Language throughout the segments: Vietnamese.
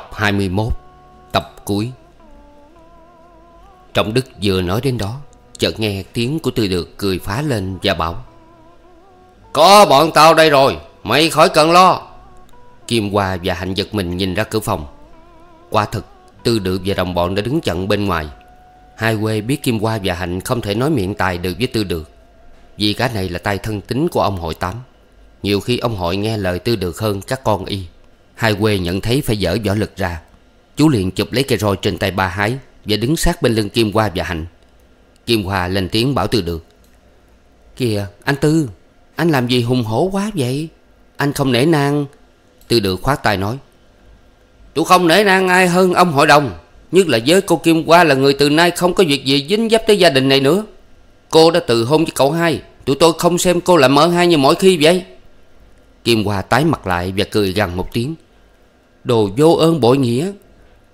Tập 21 Tập cuối Trọng Đức vừa nói đến đó Chợt nghe tiếng của Tư Được cười phá lên và bảo Có bọn tao đây rồi Mày khỏi cần lo Kim Hoa và Hạnh giật mình nhìn ra cửa phòng Quả thực Tư Được và đồng bọn đã đứng chặn bên ngoài Hai quê biết Kim Hoa và Hạnh không thể nói miệng tài được với Tư Được Vì cái này là tay thân tính của ông hội tám Nhiều khi ông hội nghe lời Tư Được hơn các con y Hai quê nhận thấy phải dở vỏ lực ra Chú liền chụp lấy cây roi trên tay ba hái Và đứng sát bên lưng Kim Hoa và Hạnh Kim Hoa lên tiếng bảo Tư được Kìa anh Tư Anh làm gì hùng hổ quá vậy Anh không nể nang Tư được khoát tay nói Tôi không nể nang ai hơn ông hội đồng Nhất là với cô Kim Hoa là người từ nay không có việc gì dính dấp tới gia đình này nữa Cô đã từ hôn với cậu hai Tụi tôi không xem cô là mợ hai như mỗi khi vậy Kim Hoa tái mặt lại và cười gằn một tiếng Đồ vô ơn bội nghĩa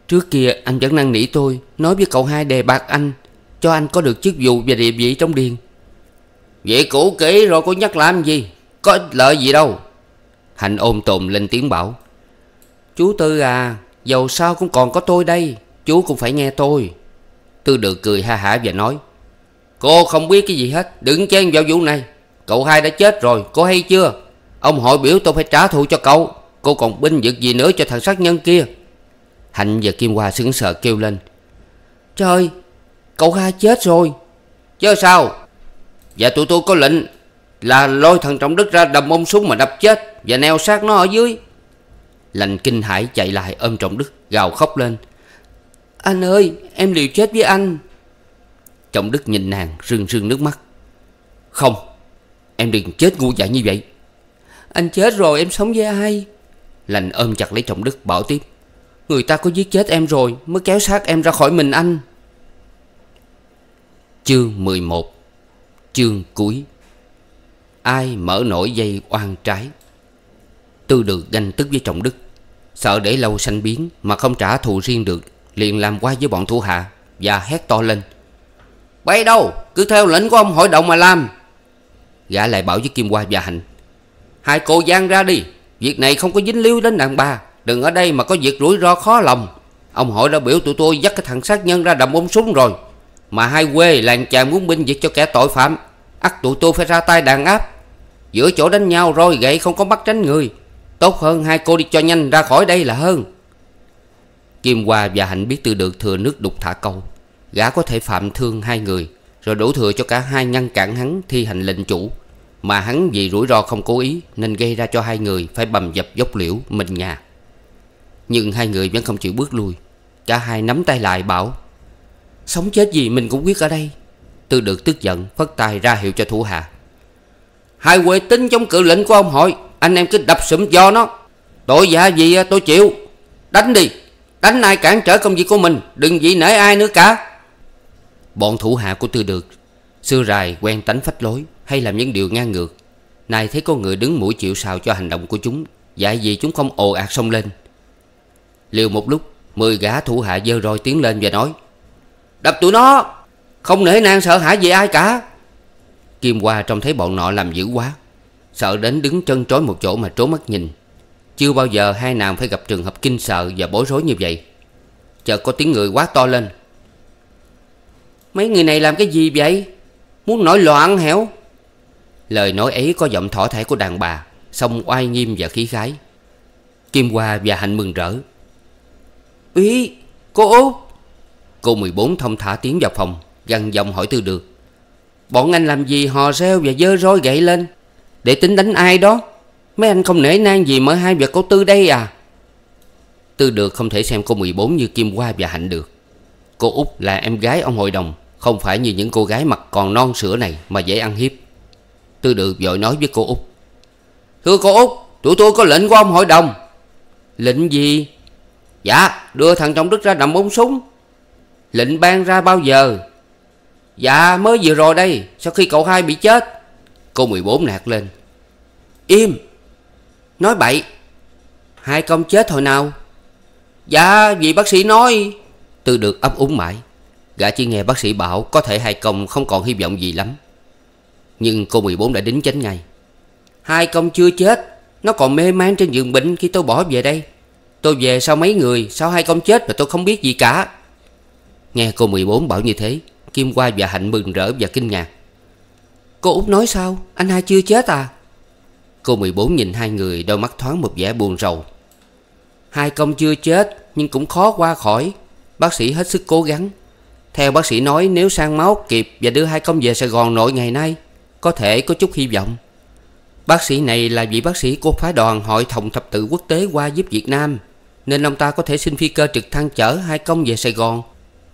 Trước kia anh vẫn năn nỉ tôi Nói với cậu hai đề bạc anh Cho anh có được chức vụ và địa vị trong điền Vậy cũ kỹ rồi có nhắc làm gì Có ích lợi gì đâu Hạnh ôm tồn lên tiếng bảo Chú Tư à Dầu sao cũng còn có tôi đây Chú cũng phải nghe tôi Tư được cười ha hả và nói Cô không biết cái gì hết Đừng chen vào vụ này Cậu hai đã chết rồi Cô hay chưa Ông hội biểu tôi phải trả thù cho cậu Cô còn binh vực gì nữa cho thằng sát nhân kia Hạnh và Kim Hoa sững sờ kêu lên Trời Cậu hai chết rồi Chứ sao Và tụi tôi có lệnh Là lôi thằng Trọng Đức ra đầm ông súng mà đập chết Và neo sát nó ở dưới Lành kinh hãi chạy lại ôm Trọng Đức Gào khóc lên Anh ơi em liều chết với anh Trọng Đức nhìn nàng rưng rưng nước mắt Không Em đừng chết ngu dại như vậy Anh chết rồi em sống với ai Lành ôm chặt lấy trọng đức bảo tiếp Người ta có giết chết em rồi Mới kéo xác em ra khỏi mình anh Chương 11 Chương cuối Ai mở nổi dây oan trái Tư được ganh tức với trọng đức Sợ để lâu sanh biến Mà không trả thù riêng được Liền làm qua với bọn thủ hạ Và hét to lên Bay đâu cứ theo lệnh của ông hội động mà làm Gã lại bảo với Kim Hoa và Hạnh Hai cô Giang ra đi Việc này không có dính líu đến đàn bà Đừng ở đây mà có việc rủi ro khó lòng Ông hội đã biểu tụi tôi dắt cái thằng sát nhân ra đầm ống súng rồi Mà hai quê làng chàng muốn binh việc cho kẻ tội phạm ắt tụi tôi phải ra tay đàn áp Giữa chỗ đánh nhau rồi gậy không có bắt tránh người Tốt hơn hai cô đi cho nhanh ra khỏi đây là hơn Kim Hoa và Hạnh biết tư được thừa nước đục thả câu Gã có thể phạm thương hai người Rồi đổ thừa cho cả hai ngăn cản hắn thi hành lệnh chủ mà hắn vì rủi ro không cố ý Nên gây ra cho hai người phải bầm dập dốc liễu mình nhà Nhưng hai người vẫn không chịu bước lui Cả hai nắm tay lại bảo Sống chết gì mình cũng quyết ở đây Tư được tức giận phất tay ra hiệu cho thủ hạ Hai quệ tính chống cự lệnh của ông hội Anh em cứ đập sụm do nó Tội giả dạ gì à, tôi chịu Đánh đi Đánh ai cản trở công việc của mình Đừng vì nể ai nữa cả Bọn thủ hạ của tư được Xưa rài quen tánh phách lối Hay làm những điều ngang ngược Nay thấy có người đứng mũi chịu sào cho hành động của chúng Dạy gì chúng không ồ ạt xông lên Liều một lúc Mười gã thủ hạ dơ roi tiến lên và nói Đập tụi nó Không nể nang sợ hãi gì ai cả Kim Hoa trông thấy bọn nọ làm dữ quá Sợ đến đứng chân trói một chỗ mà trố mắt nhìn Chưa bao giờ hai nàng phải gặp trường hợp kinh sợ và bối rối như vậy Chợt có tiếng người quá to lên Mấy người này làm cái gì vậy Muốn nổi loạn hẻo Lời nói ấy có giọng thỏ thẻ của đàn bà Xong oai nghiêm và khí khái Kim Hoa và Hạnh mừng rỡ Ý cô út, Cô 14 thông thả tiếng vào phòng Găng giọng hỏi tư được Bọn anh làm gì hò reo và dơ roi gậy lên Để tính đánh ai đó Mấy anh không nể nang gì mở hai việc cô Tư đây à Tư được không thể xem cô 14 như Kim Hoa và Hạnh được Cô út là em gái ông hội đồng không phải như những cô gái mặt còn non sữa này Mà dễ ăn hiếp Tư được vội nói với cô út Thưa cô út Tụi tôi có lệnh của ông hội đồng Lệnh gì Dạ đưa thằng Trọng Đức ra nằm ống súng Lệnh ban ra bao giờ Dạ mới vừa rồi đây Sau khi cậu hai bị chết Cô 14 nạt lên Im Nói bậy Hai công chết hồi nào Dạ vì bác sĩ nói Tư được ấp úng mãi Gã chỉ nghe bác sĩ bảo có thể hai công không còn hy vọng gì lắm Nhưng cô 14 đã đính chánh ngay Hai công chưa chết Nó còn mê man trên giường bệnh khi tôi bỏ về đây Tôi về sau mấy người Sau hai công chết mà tôi không biết gì cả Nghe cô 14 bảo như thế Kim Hoa và Hạnh mừng rỡ và kinh ngạc Cô Út nói sao Anh hai chưa chết à Cô 14 nhìn hai người đôi mắt thoáng một vẻ buồn rầu Hai công chưa chết Nhưng cũng khó qua khỏi Bác sĩ hết sức cố gắng theo bác sĩ nói nếu sang máu kịp và đưa hai công về Sài Gòn nội ngày nay Có thể có chút hy vọng Bác sĩ này là vị bác sĩ của phái đoàn Hội Thồng Thập Tự Quốc tế qua giúp Việt Nam Nên ông ta có thể xin phi cơ trực thăng chở hai công về Sài Gòn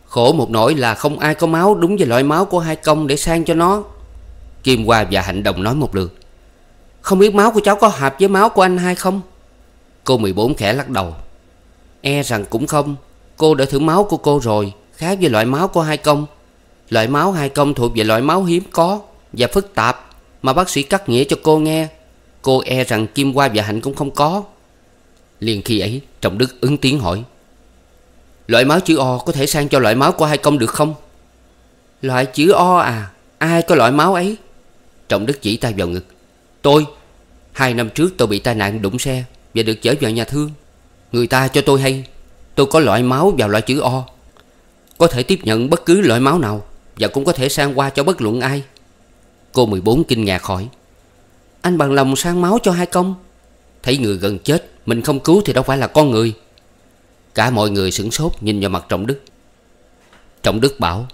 Khổ một nỗi là không ai có máu đúng với loại máu của hai công để sang cho nó Kim Hoa và Hạnh Đồng nói một lượt Không biết máu của cháu có hợp với máu của anh hay không? Cô 14 khẽ lắc đầu E rằng cũng không Cô đã thử máu của cô rồi khác với loại máu của hai công loại máu hai công thuộc về loại máu hiếm có và phức tạp mà bác sĩ cắt nghĩa cho cô nghe cô e rằng kim hoa và hạnh cũng không có liền khi ấy trọng đức ứng tiếng hỏi loại máu chữ o có thể sang cho loại máu của hai công được không loại chữ o à ai có loại máu ấy trọng đức chỉ tay vào ngực tôi hai năm trước tôi bị tai nạn đụng xe và được chở vào nhà thương người ta cho tôi hay tôi có loại máu vào loại chữ o có thể tiếp nhận bất cứ loại máu nào Và cũng có thể sang qua cho bất luận ai Cô 14 kinh ngạc hỏi Anh bằng lòng sang máu cho hai công Thấy người gần chết Mình không cứu thì đâu phải là con người Cả mọi người sửng sốt nhìn vào mặt Trọng Đức Trọng Đức bảo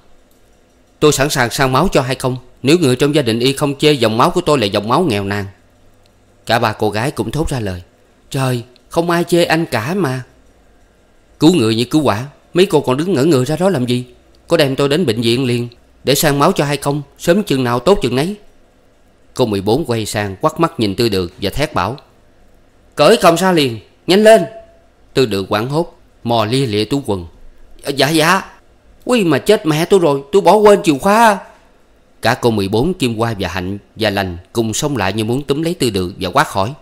Tôi sẵn sàng sang máu cho hai công Nếu người trong gia đình y không chê dòng máu của tôi là dòng máu nghèo nàn Cả ba cô gái cũng thốt ra lời Trời không ai chê anh cả mà Cứu người như cứu quả Mấy cô còn đứng ngỡ người ra đó làm gì Có đem tôi đến bệnh viện liền Để sang máu cho hai công Sớm chừng nào tốt chừng nấy Cô 14 quay sang quắt mắt nhìn Tư Được và thét bảo Cởi còng ra liền Nhanh lên Tư Được quảng hốt Mò lia lịa tú quần Dạ dạ Ui mà chết mẹ tôi rồi Tôi bỏ quên chìa khóa Cả cô 14 Kim Hoa và Hạnh và Lành Cùng xông lại như muốn túm lấy Tư Được và quát hỏi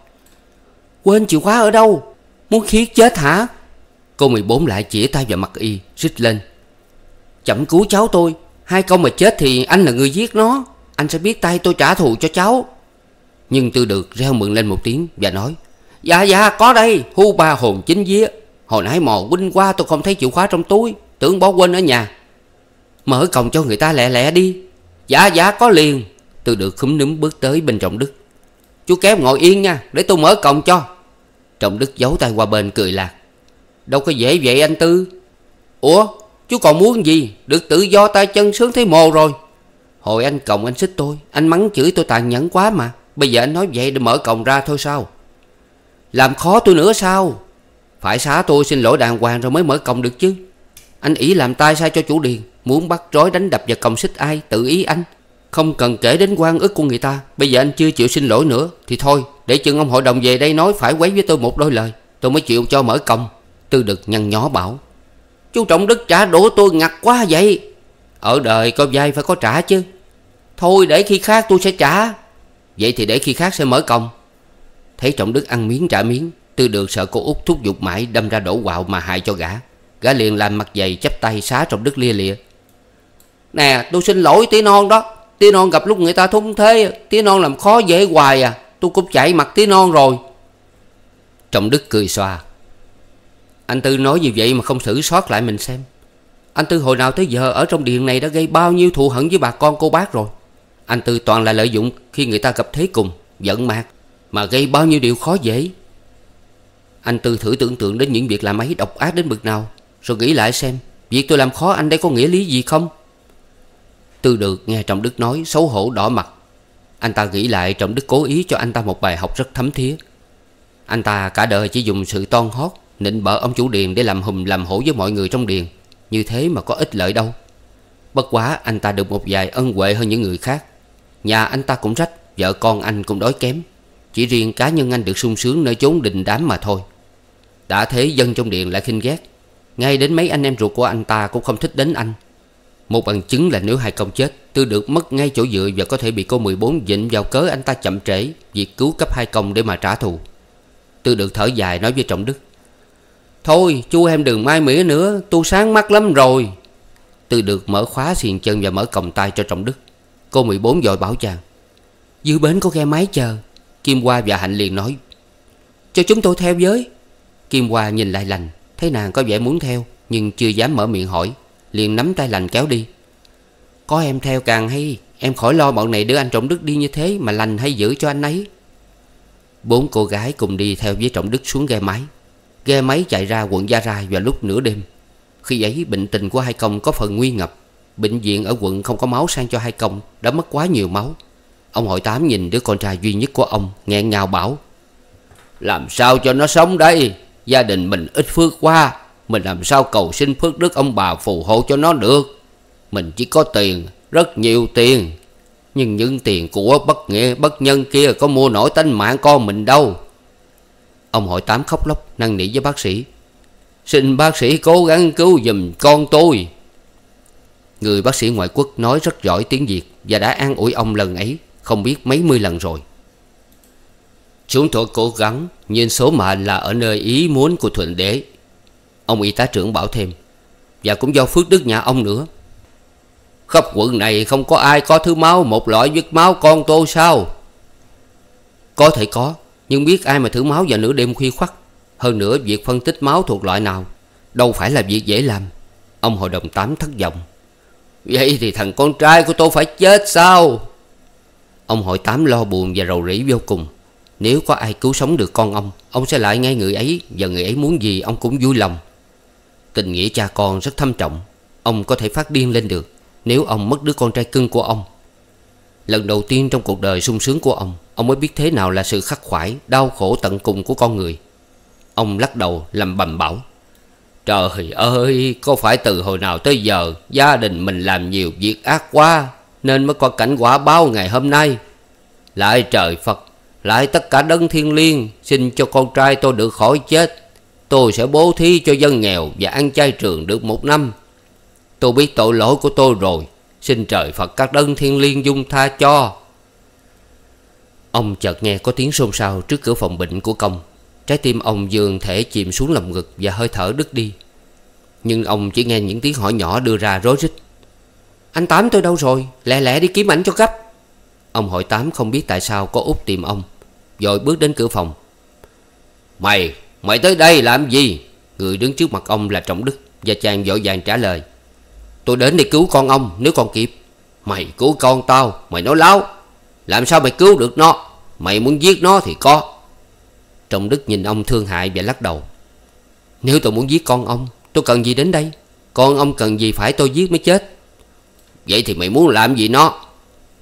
Quên chìa khóa ở đâu Muốn khiết chết hả Cô 14 lại chỉ tay vào mặt y Rít lên Chậm cứu cháu tôi Hai câu mà chết thì anh là người giết nó Anh sẽ biết tay tôi trả thù cho cháu Nhưng tư được reo mừng lên một tiếng Và nói Dạ dạ có đây Hu ba hồn chính vía Hồi nãy mò quinh qua tôi không thấy chìa khóa trong túi Tưởng bỏ quên ở nhà Mở cổng cho người ta lẹ lẹ đi Dạ dạ có liền Tư được khúm núm bước tới bên Trọng Đức Chú kéo ngồi yên nha Để tôi mở cổng cho Trọng Đức giấu tay qua bên cười lạc Đâu có dễ vậy anh Tư Ủa chú còn muốn gì Được tự do tay chân sướng thấy mồ rồi Hồi anh còng anh xích tôi Anh mắng chửi tôi tàn nhẫn quá mà Bây giờ anh nói vậy để mở còng ra thôi sao Làm khó tôi nữa sao Phải xá tôi xin lỗi đàng hoàng rồi mới mở còng được chứ Anh ý làm tay sai cho chủ điền Muốn bắt rối đánh đập và còng xích ai Tự ý anh Không cần kể đến quan ức của người ta Bây giờ anh chưa chịu xin lỗi nữa Thì thôi để chừng ông hội đồng về đây nói phải quấy với tôi một đôi lời Tôi mới chịu cho mở còng Tư đực nhăn nhó bảo Chú Trọng Đức trả đổ tôi ngặt quá vậy Ở đời có vay phải có trả chứ Thôi để khi khác tôi sẽ trả Vậy thì để khi khác sẽ mở công Thấy Trọng Đức ăn miếng trả miếng Tư được sợ cô út thúc giục mãi đâm ra đổ quạo mà hại cho gã Gã liền làm mặt dày chắp tay xá Trọng Đức lia lịa Nè tôi xin lỗi tí non đó Tí non gặp lúc người ta thúng thế Tí non làm khó dễ hoài à Tôi cũng chạy mặt tí non rồi Trọng Đức cười xòa anh Tư nói như vậy mà không thử sót lại mình xem Anh Tư hồi nào tới giờ ở trong điện này đã gây bao nhiêu thù hận với bà con cô bác rồi Anh Tư toàn là lợi dụng khi người ta gặp thế cùng Giận mạc Mà gây bao nhiêu điều khó dễ Anh Tư thử tưởng tượng đến những việc làm ấy độc ác đến bực nào Rồi nghĩ lại xem Việc tôi làm khó anh đây có nghĩa lý gì không Tư được nghe Trọng Đức nói xấu hổ đỏ mặt Anh ta nghĩ lại Trọng Đức cố ý cho anh ta một bài học rất thấm thiết. Anh ta cả đời chỉ dùng sự toan hót Nịnh bợ ông chủ điền để làm hùm làm hổ với mọi người trong điền Như thế mà có ích lợi đâu Bất quá anh ta được một vài ân huệ hơn những người khác Nhà anh ta cũng rách Vợ con anh cũng đói kém Chỉ riêng cá nhân anh được sung sướng nơi chốn đình đám mà thôi Đã thế dân trong điện lại khinh ghét Ngay đến mấy anh em ruột của anh ta cũng không thích đến anh Một bằng chứng là nếu hai công chết Tư được mất ngay chỗ dựa Và có thể bị cô 14 dịnh vào cớ anh ta chậm trễ Việc cứu cấp hai công để mà trả thù Tư được thở dài nói với Trọng Đức Thôi chú em đừng mai mỉa nữa Tôi sáng mắt lắm rồi từ được mở khóa xiền chân và mở còng tay cho Trọng Đức Cô 14 dội bảo chàng Dưới bến có ghe máy chờ Kim Hoa và Hạnh liền nói Cho chúng tôi theo với Kim Hoa nhìn lại lành Thấy nàng có vẻ muốn theo Nhưng chưa dám mở miệng hỏi Liền nắm tay lành kéo đi Có em theo càng hay Em khỏi lo bọn này đưa anh Trọng Đức đi như thế Mà lành hay giữ cho anh ấy Bốn cô gái cùng đi theo với Trọng Đức xuống ghe máy Ghe máy chạy ra quận Gia Rai vào lúc nửa đêm Khi ấy bệnh tình của Hai Công có phần nguy ngập Bệnh viện ở quận không có máu sang cho Hai Công Đã mất quá nhiều máu Ông hội tám nhìn đứa con trai duy nhất của ông nghẹn ngào bảo Làm sao cho nó sống đây Gia đình mình ít phước quá Mình làm sao cầu xin phước đức ông bà phù hộ cho nó được Mình chỉ có tiền Rất nhiều tiền Nhưng những tiền của bất nghĩa bất nhân kia Có mua nổi tánh mạng con mình đâu Ông hội tám khóc lóc năn nỉ với bác sĩ Xin bác sĩ cố gắng cứu giùm con tôi Người bác sĩ ngoại quốc nói rất giỏi tiếng Việt Và đã an ủi ông lần ấy Không biết mấy mươi lần rồi Chúng tôi cố gắng Nhưng số mệnh là ở nơi ý muốn của thuận Đế Ông y tá trưởng bảo thêm Và cũng do phước đức nhà ông nữa Khắp quận này không có ai có thứ máu Một loại huyết máu con tôi sao Có thể có nhưng biết ai mà thử máu vào nửa đêm khuya khoắt Hơn nữa việc phân tích máu thuộc loại nào Đâu phải là việc dễ làm Ông hội đồng tám thất vọng Vậy thì thằng con trai của tôi phải chết sao Ông hội tám lo buồn và rầu rĩ vô cùng Nếu có ai cứu sống được con ông Ông sẽ lại nghe người ấy Và người ấy muốn gì ông cũng vui lòng Tình nghĩa cha con rất thâm trọng Ông có thể phát điên lên được Nếu ông mất đứa con trai cưng của ông Lần đầu tiên trong cuộc đời sung sướng của ông Ông mới biết thế nào là sự khắc khoải Đau khổ tận cùng của con người Ông lắc đầu lầm bầm bảo Trời ơi Có phải từ hồi nào tới giờ Gia đình mình làm nhiều việc ác quá Nên mới có cảnh quả báo ngày hôm nay Lại trời Phật Lại tất cả đấng thiên liêng Xin cho con trai tôi được khỏi chết Tôi sẽ bố thí cho dân nghèo Và ăn chay trường được một năm Tôi biết tội lỗi của tôi rồi Xin trời Phật các đấng thiên liêng dung tha cho Ông chợt nghe có tiếng xôn xao trước cửa phòng bệnh của công Trái tim ông dường thể chìm xuống lồng ngực và hơi thở đứt đi Nhưng ông chỉ nghe những tiếng hỏi nhỏ đưa ra rối rít Anh Tám tôi đâu rồi? Lẹ lẹ đi kiếm ảnh cho gấp Ông hỏi Tám không biết tại sao có út tìm ông Rồi bước đến cửa phòng Mày, mày tới đây làm gì? Người đứng trước mặt ông là Trọng Đức Và chàng vội vàng trả lời Tôi đến để cứu con ông nếu còn kịp Mày cứu con tao, mày nói láo làm sao mày cứu được nó Mày muốn giết nó thì có Trọng Đức nhìn ông thương hại và lắc đầu Nếu tôi muốn giết con ông Tôi cần gì đến đây Con ông cần gì phải tôi giết mới chết Vậy thì mày muốn làm gì nó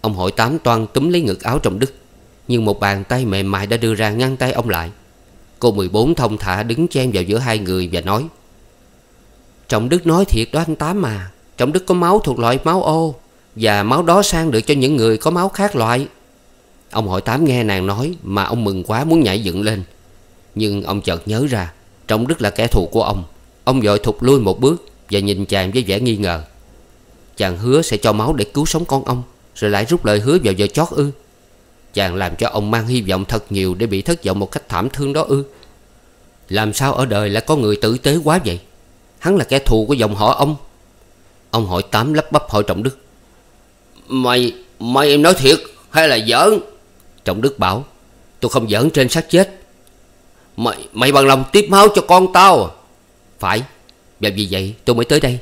Ông hội tám toan túm lấy ngực áo Trọng Đức Nhưng một bàn tay mềm mại đã đưa ra ngăn tay ông lại Cô 14 thông thả đứng chen vào giữa hai người và nói Trọng Đức nói thiệt đó anh Tám mà Trọng Đức có máu thuộc loại máu ô và máu đó sang được cho những người có máu khác loại Ông hội tám nghe nàng nói Mà ông mừng quá muốn nhảy dựng lên Nhưng ông chợt nhớ ra Trọng Đức là kẻ thù của ông Ông vội thụt lui một bước Và nhìn chàng với vẻ nghi ngờ Chàng hứa sẽ cho máu để cứu sống con ông Rồi lại rút lời hứa vào giờ chót ư Chàng làm cho ông mang hy vọng thật nhiều Để bị thất vọng một cách thảm thương đó ư Làm sao ở đời lại có người tử tế quá vậy Hắn là kẻ thù của dòng họ ông Ông hội tám lắp bắp hỏi Trọng Đức Mày, mày em nói thiệt hay là giỡn? Trọng Đức bảo, tôi không giỡn trên xác chết. Mày, mày bằng lòng tiếp máu cho con tao à? Phải, và vì vậy tôi mới tới đây.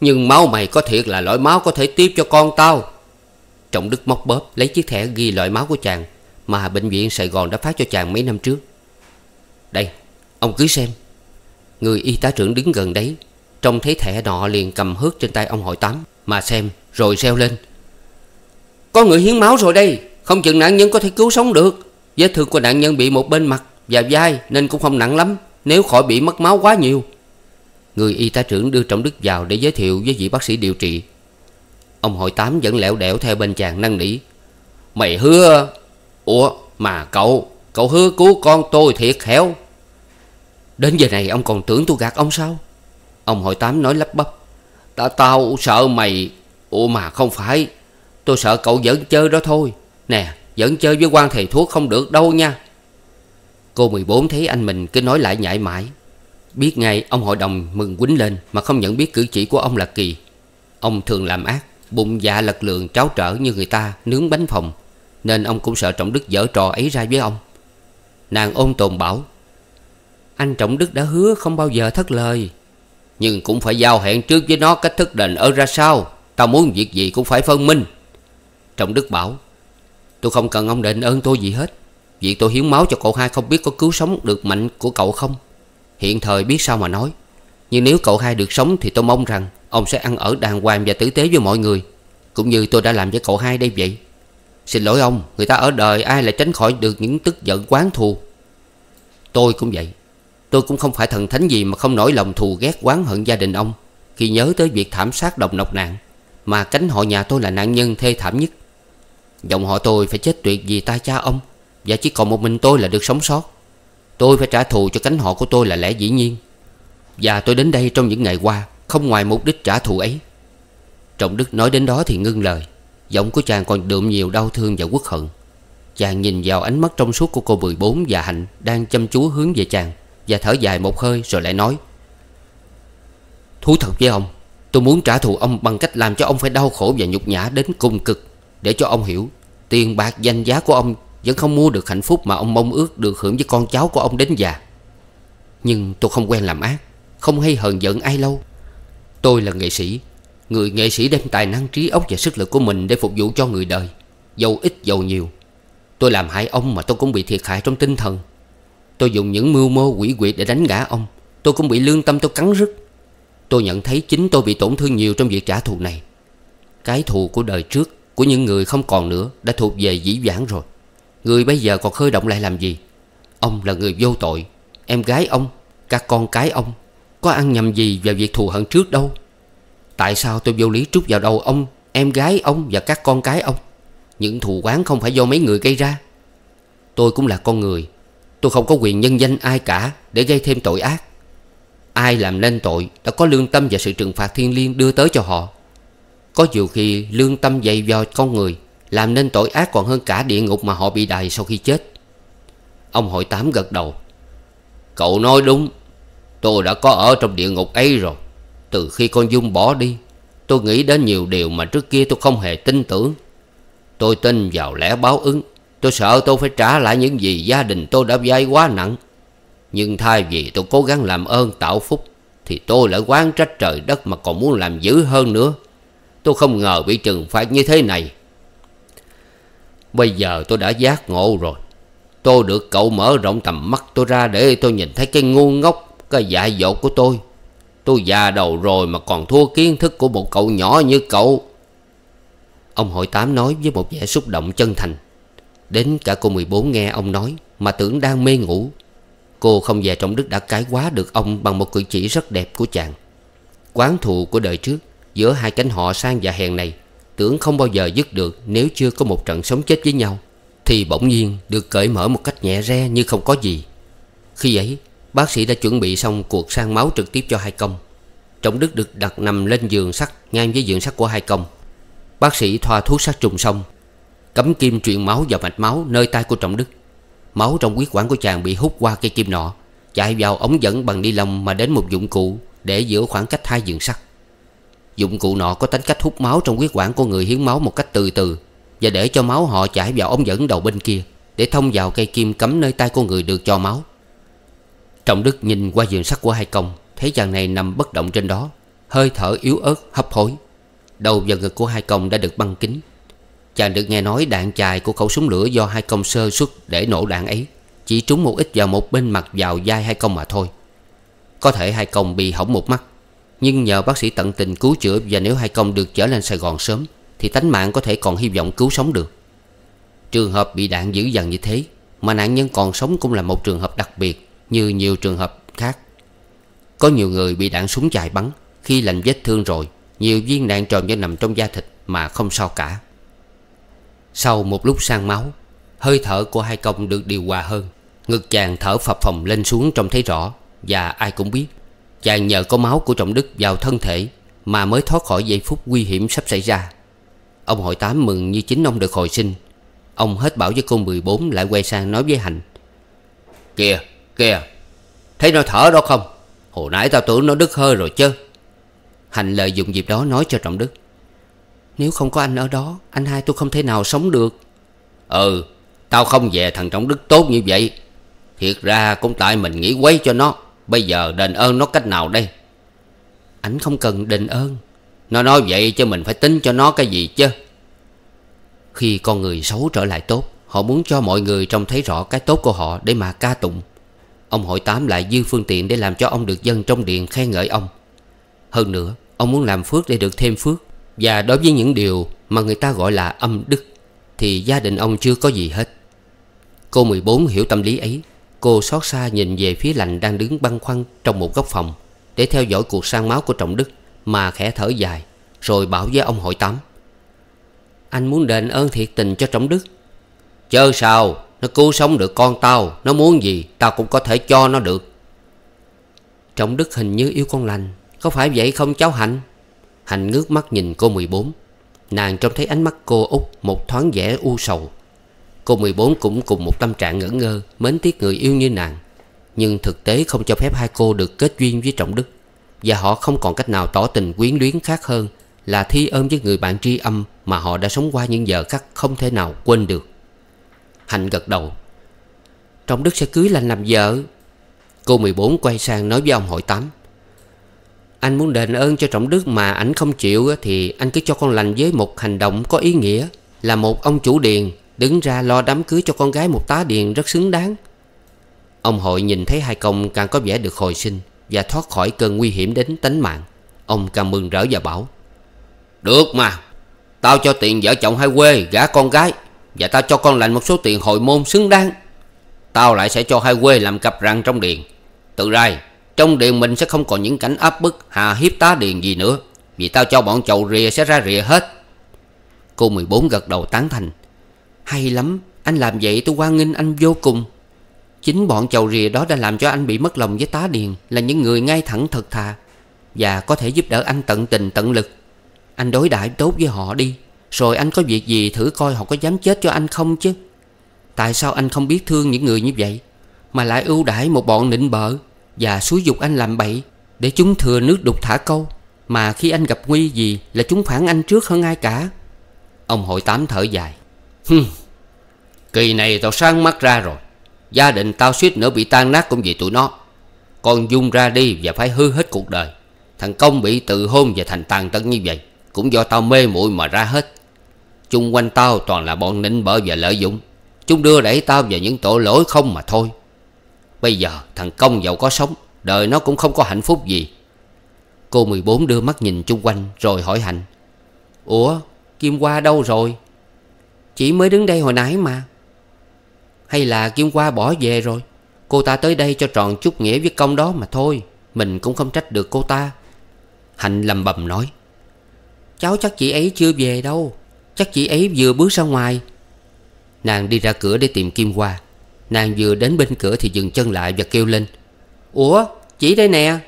Nhưng máu mày có thiệt là loại máu có thể tiếp cho con tao. Trọng Đức móc bóp lấy chiếc thẻ ghi loại máu của chàng mà bệnh viện Sài Gòn đã phát cho chàng mấy năm trước. Đây, ông cứ xem. Người y tá trưởng đứng gần đấy, trông thấy thẻ nọ liền cầm hớt trên tay ông hội tám mà xem rồi reo lên. Có người hiến máu rồi đây Không chừng nạn nhân có thể cứu sống được Vết thương của nạn nhân bị một bên mặt và vai Nên cũng không nặng lắm Nếu khỏi bị mất máu quá nhiều Người y tá trưởng đưa Trọng Đức vào để giới thiệu với vị bác sĩ điều trị Ông hội tám vẫn lẹo đẻo theo bên chàng năn nỉ Mày hứa Ủa mà cậu Cậu hứa cứu con tôi thiệt khéo Đến giờ này ông còn tưởng tôi gạt ông sao Ông hội tám nói lắp bắp Ta tao sợ mày Ủa mà không phải Tôi sợ cậu giỡn chơi đó thôi Nè giỡn chơi với quan thầy thuốc không được đâu nha Cô 14 thấy anh mình cứ nói lại nhại mãi Biết ngay ông hội đồng mừng quýnh lên Mà không nhận biết cử chỉ của ông là kỳ Ông thường làm ác Bụng dạ lật lường tráo trở như người ta Nướng bánh phòng Nên ông cũng sợ Trọng Đức dở trò ấy ra với ông Nàng ôn tồn bảo Anh Trọng Đức đã hứa không bao giờ thất lời Nhưng cũng phải giao hẹn trước với nó cách thức đền ở ra sao Tao muốn việc gì cũng phải phân minh Trọng Đức bảo Tôi không cần ông đền ơn tôi gì hết Việc tôi hiến máu cho cậu hai không biết có cứu sống được mạnh của cậu không Hiện thời biết sao mà nói Nhưng nếu cậu hai được sống thì tôi mong rằng Ông sẽ ăn ở đàng hoàng và tử tế với mọi người Cũng như tôi đã làm với cậu hai đây vậy Xin lỗi ông Người ta ở đời ai lại tránh khỏi được những tức giận quán thù Tôi cũng vậy Tôi cũng không phải thần thánh gì mà không nổi lòng thù ghét quán hận gia đình ông Khi nhớ tới việc thảm sát đồng nọc nạn Mà cánh họ nhà tôi là nạn nhân thê thảm nhất Dòng họ tôi phải chết tuyệt vì tay cha ông Và chỉ còn một mình tôi là được sống sót Tôi phải trả thù cho cánh họ của tôi là lẽ dĩ nhiên Và tôi đến đây trong những ngày qua Không ngoài mục đích trả thù ấy Trọng Đức nói đến đó thì ngưng lời Giọng của chàng còn đượm nhiều đau thương và quốc hận Chàng nhìn vào ánh mắt trong suốt của cô 14 và Hạnh Đang chăm chú hướng về chàng Và thở dài một hơi rồi lại nói Thú thật với ông Tôi muốn trả thù ông bằng cách làm cho ông phải đau khổ và nhục nhã đến cùng cực để cho ông hiểu Tiền bạc danh giá của ông Vẫn không mua được hạnh phúc mà ông mong ước Được hưởng với con cháu của ông đến già Nhưng tôi không quen làm ác Không hay hờn giận ai lâu Tôi là nghệ sĩ Người nghệ sĩ đem tài năng trí óc và sức lực của mình Để phục vụ cho người đời Dầu ít dầu nhiều Tôi làm hại ông mà tôi cũng bị thiệt hại trong tinh thần Tôi dùng những mưu mô quỷ quyệt để đánh gã ông Tôi cũng bị lương tâm tôi cắn rứt Tôi nhận thấy chính tôi bị tổn thương nhiều trong việc trả thù này Cái thù của đời trước của những người không còn nữa đã thuộc về dĩ vãng rồi Người bây giờ còn khơi động lại làm gì Ông là người vô tội Em gái ông Các con cái ông Có ăn nhầm gì vào việc thù hận trước đâu Tại sao tôi vô lý trút vào đầu ông Em gái ông và các con cái ông Những thù quán không phải do mấy người gây ra Tôi cũng là con người Tôi không có quyền nhân danh ai cả Để gây thêm tội ác Ai làm nên tội Đã có lương tâm và sự trừng phạt thiên liêng đưa tới cho họ có nhiều khi lương tâm dày vò con người Làm nên tội ác còn hơn cả địa ngục mà họ bị đày sau khi chết Ông hội tám gật đầu Cậu nói đúng Tôi đã có ở trong địa ngục ấy rồi Từ khi con Dung bỏ đi Tôi nghĩ đến nhiều điều mà trước kia tôi không hề tin tưởng Tôi tin vào lẽ báo ứng Tôi sợ tôi phải trả lại những gì gia đình tôi đã vay quá nặng Nhưng thay vì tôi cố gắng làm ơn tạo phúc Thì tôi lại quán trách trời đất mà còn muốn làm dữ hơn nữa Tôi không ngờ bị trừng phạt như thế này Bây giờ tôi đã giác ngộ rồi Tôi được cậu mở rộng tầm mắt tôi ra Để tôi nhìn thấy cái ngu ngốc Cái dại dột của tôi Tôi già đầu rồi mà còn thua kiến thức Của một cậu nhỏ như cậu Ông hội tám nói với một vẻ xúc động chân thành Đến cả cô 14 nghe ông nói Mà tưởng đang mê ngủ Cô không về trọng đức đã cái quá được ông Bằng một cử chỉ rất đẹp của chàng Quán thù của đời trước Giữa hai cánh họ sang và hèn này Tưởng không bao giờ dứt được Nếu chưa có một trận sống chết với nhau Thì bỗng nhiên được cởi mở một cách nhẹ re Như không có gì Khi ấy bác sĩ đã chuẩn bị xong Cuộc sang máu trực tiếp cho hai công Trọng Đức được đặt nằm lên giường sắt Ngang với giường sắt của hai công Bác sĩ thoa thuốc sát trùng xong Cấm kim truyền máu vào mạch máu nơi tay của Trọng Đức Máu trong huyết quản của chàng bị hút qua cây kim nọ Chạy vào ống dẫn bằng ni lông mà đến một dụng cụ Để giữa khoảng cách hai giường sắt Dụng cụ nọ có tính cách hút máu trong huyết quản của người hiến máu một cách từ từ Và để cho máu họ chảy vào ống dẫn đầu bên kia Để thông vào cây kim cấm nơi tay của người được cho máu Trọng Đức nhìn qua giường sắt của hai công Thấy chàng này nằm bất động trên đó Hơi thở yếu ớt hấp hối Đầu và ngực của hai công đã được băng kín. Chàng được nghe nói đạn chài của khẩu súng lửa do hai công sơ xuất để nổ đạn ấy Chỉ trúng một ít vào một bên mặt vào vai hai công mà thôi Có thể hai công bị hỏng một mắt nhưng nhờ bác sĩ tận tình cứu chữa Và nếu hai công được trở lên Sài Gòn sớm Thì tánh mạng có thể còn hy vọng cứu sống được Trường hợp bị đạn dữ dằn như thế Mà nạn nhân còn sống cũng là một trường hợp đặc biệt Như nhiều trường hợp khác Có nhiều người bị đạn súng dài bắn Khi lành vết thương rồi Nhiều viên đạn tròn vẫn nằm trong da thịt Mà không sao cả Sau một lúc sang máu Hơi thở của hai công được điều hòa hơn Ngực chàng thở phập phồng lên xuống trông thấy rõ Và ai cũng biết Chàng nhờ có máu của Trọng Đức vào thân thể Mà mới thoát khỏi giây phút nguy hiểm sắp xảy ra Ông hội tám mừng như chính ông được hồi sinh Ông hết bảo với cô bốn lại quay sang nói với Hành Kìa, kìa Thấy nó thở đó không Hồi nãy tao tưởng nó đứt hơi rồi chứ Hành lợi dụng dịp đó nói cho Trọng Đức Nếu không có anh ở đó Anh hai tôi không thể nào sống được Ừ Tao không về thằng Trọng Đức tốt như vậy Thiệt ra cũng tại mình nghĩ quấy cho nó Bây giờ đền ơn nó cách nào đây Ảnh không cần đền ơn Nó nói vậy cho mình phải tính cho nó cái gì chứ Khi con người xấu trở lại tốt Họ muốn cho mọi người trông thấy rõ cái tốt của họ để mà ca tụng Ông hội tám lại dư phương tiện để làm cho ông được dân trong điện khen ngợi ông Hơn nữa ông muốn làm phước để được thêm phước Và đối với những điều mà người ta gọi là âm đức Thì gia đình ông chưa có gì hết Cô 14 hiểu tâm lý ấy Cô xót xa nhìn về phía lành đang đứng băn khoăn trong một góc phòng Để theo dõi cuộc sang máu của Trọng Đức Mà khẽ thở dài Rồi bảo với ông hội tám Anh muốn đền ơn thiệt tình cho Trọng Đức Chớ sao Nó cứu sống được con tao Nó muốn gì tao cũng có thể cho nó được Trọng Đức hình như yêu con lành Có phải vậy không cháu Hạnh Hạnh ngước mắt nhìn cô mười bốn Nàng trông thấy ánh mắt cô út Một thoáng vẻ u sầu Cô 14 cũng cùng một tâm trạng ngỡ ngơ Mến tiếc người yêu như nàng Nhưng thực tế không cho phép hai cô được kết duyên với Trọng Đức Và họ không còn cách nào tỏ tình quyến luyến khác hơn Là thi ôm với người bạn tri âm Mà họ đã sống qua những giờ khắc không thể nào quên được Hạnh gật đầu Trọng Đức sẽ cưới Lành làm vợ Cô 14 quay sang nói với ông hội tám Anh muốn đền ơn cho Trọng Đức mà ảnh không chịu Thì anh cứ cho con lành với một hành động có ý nghĩa Là một ông chủ điền Đứng ra lo đám cưới cho con gái một tá điền rất xứng đáng Ông hội nhìn thấy hai công càng có vẻ được hồi sinh Và thoát khỏi cơn nguy hiểm đến tính mạng Ông càng mừng rỡ và bảo Được mà Tao cho tiền vợ chồng hai quê gả con gái Và tao cho con lành một số tiền hồi môn xứng đáng Tao lại sẽ cho hai quê làm cặp răng trong điền Từ ra Trong điền mình sẽ không còn những cảnh áp bức Hà hiếp tá điền gì nữa Vì tao cho bọn chậu rìa sẽ ra rìa hết Cô 14 gật đầu tán thành hay lắm Anh làm vậy tôi quan nghênh anh vô cùng Chính bọn chầu rìa đó đã làm cho anh bị mất lòng với tá điền Là những người ngay thẳng thật thà Và có thể giúp đỡ anh tận tình tận lực Anh đối đãi tốt với họ đi Rồi anh có việc gì thử coi họ có dám chết cho anh không chứ Tại sao anh không biết thương những người như vậy Mà lại ưu đãi một bọn nịnh bợ Và xúi dục anh làm bậy Để chúng thừa nước đục thả câu Mà khi anh gặp nguy gì là chúng phản anh trước hơn ai cả Ông hội tám thở dài Hừm, kỳ này tao sáng mắt ra rồi. Gia đình tao suýt nữa bị tan nát cũng vì tụi nó. Con Dung ra đi và phải hư hết cuộc đời. Thằng Công bị tự hôn và thành tàn tật như vậy. Cũng do tao mê muội mà ra hết. Chung quanh tao toàn là bọn nịnh bợ và lợi dụng. Chúng đưa đẩy tao vào những tội lỗi không mà thôi. Bây giờ thằng Công giàu có sống, đời nó cũng không có hạnh phúc gì. Cô 14 đưa mắt nhìn chung quanh rồi hỏi Hạnh. Ủa, Kim Hoa đâu rồi? Chỉ mới đứng đây hồi nãy mà Hay là Kim Qua bỏ về rồi Cô ta tới đây cho tròn chút nghĩa với công đó mà thôi Mình cũng không trách được cô ta Hạnh lầm bầm nói Cháu chắc chị ấy chưa về đâu Chắc chị ấy vừa bước ra ngoài Nàng đi ra cửa để tìm Kim Hoa Nàng vừa đến bên cửa thì dừng chân lại và kêu lên Ủa chị đây nè